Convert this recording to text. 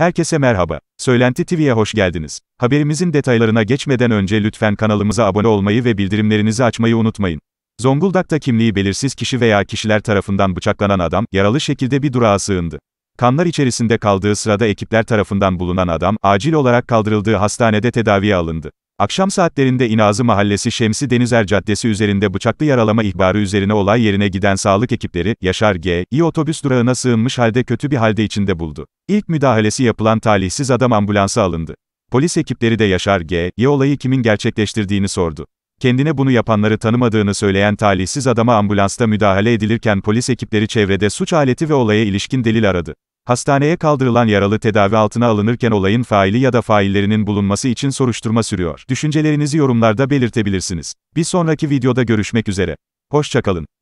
Herkese merhaba. Söylenti TV'ye hoş geldiniz. Haberimizin detaylarına geçmeden önce lütfen kanalımıza abone olmayı ve bildirimlerinizi açmayı unutmayın. Zonguldak'ta kimliği belirsiz kişi veya kişiler tarafından bıçaklanan adam, yaralı şekilde bir durağa sığındı. Kanlar içerisinde kaldığı sırada ekipler tarafından bulunan adam, acil olarak kaldırıldığı hastanede tedaviye alındı. Akşam saatlerinde İnazı Mahallesi Şemsi Denizer Caddesi üzerinde bıçaklı yaralama ihbarı üzerine olay yerine giden sağlık ekipleri, Yaşar G. İ otobüs durağına sığınmış halde kötü bir halde içinde buldu. İlk müdahalesi yapılan talihsiz adam ambulansa alındı. Polis ekipleri de Yaşar G. Y olayı kimin gerçekleştirdiğini sordu. Kendine bunu yapanları tanımadığını söyleyen talihsiz adama ambulansta müdahale edilirken polis ekipleri çevrede suç aleti ve olaya ilişkin delil aradı. Hastaneye kaldırılan yaralı tedavi altına alınırken olayın faili ya da faillerinin bulunması için soruşturma sürüyor. Düşüncelerinizi yorumlarda belirtebilirsiniz. Bir sonraki videoda görüşmek üzere. Hoşçakalın.